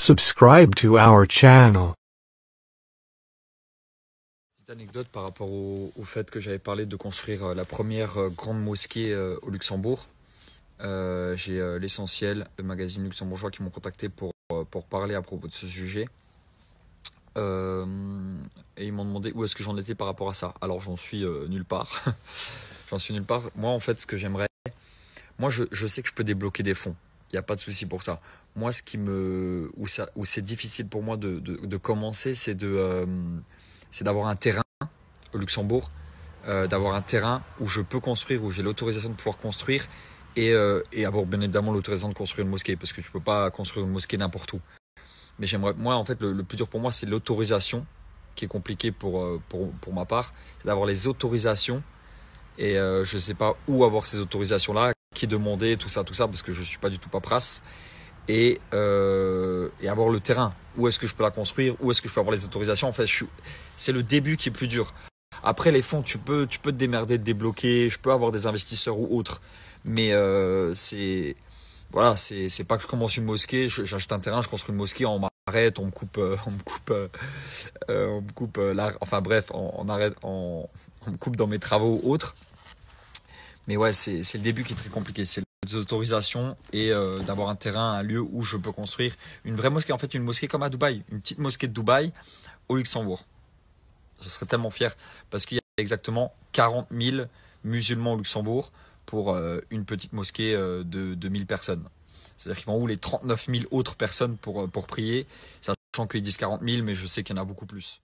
Subscribe to our channel. Petite anecdote par rapport au, au fait que j'avais parlé de construire euh, la première euh, grande mosquée euh, au Luxembourg. Euh, J'ai l'essentiel, le magazine luxembourgeois qui m'ont contacté pour, pour parler à propos de ce sujet. Euh, et ils m'ont demandé où est-ce que j'en étais par rapport à ça. Alors j'en suis nulle part. j'en suis nulle part. Moi en fait ce que j'aimerais... Moi je, je sais que je peux débloquer des fonds il n'y a pas de souci pour ça. Moi, ce qui me, où, ça, où c'est difficile pour moi de, de, commencer, c'est de, euh, c'est d'avoir un terrain au Luxembourg, euh, d'avoir un terrain où je peux construire, où j'ai l'autorisation de pouvoir construire et, euh, et avoir bien évidemment l'autorisation de construire une mosquée parce que tu peux pas construire une mosquée n'importe où. Mais j'aimerais, moi, en fait, le, plus dur pour moi, c'est l'autorisation qui est compliquée pour, pour, pour ma part, c'est d'avoir les autorisations et je ne sais pas où avoir ces autorisations-là, qui demander, tout ça, tout ça, parce que je ne suis pas du tout paperasse. Et, euh, et avoir le terrain. Où est-ce que je peux la construire Où est-ce que je peux avoir les autorisations En fait, c'est le début qui est plus dur. Après, les fonds, tu peux, tu peux te démerder, te débloquer. Je peux avoir des investisseurs ou autres. Mais euh, c'est. Voilà, c'est pas que je commence une mosquée, j'achète un terrain, je construis une mosquée, on m'arrête, on me coupe, euh, on me coupe, on me coupe, là enfin bref, on, arrête, on, me coupe dans mes travaux ou autres. Mais ouais, c'est le début qui est très compliqué. C'est les autorisations et euh, d'avoir un terrain, un lieu où je peux construire une vraie mosquée. En fait, une mosquée comme à Dubaï, une petite mosquée de Dubaï au Luxembourg. Je serais tellement fier parce qu'il y a exactement 40 000 musulmans au Luxembourg pour euh, une petite mosquée euh, de de 000 personnes. C'est-à-dire qu'ils vont où les 39 000 autres personnes pour, pour prier, sachant qu'ils disent 40 000, mais je sais qu'il y en a beaucoup plus.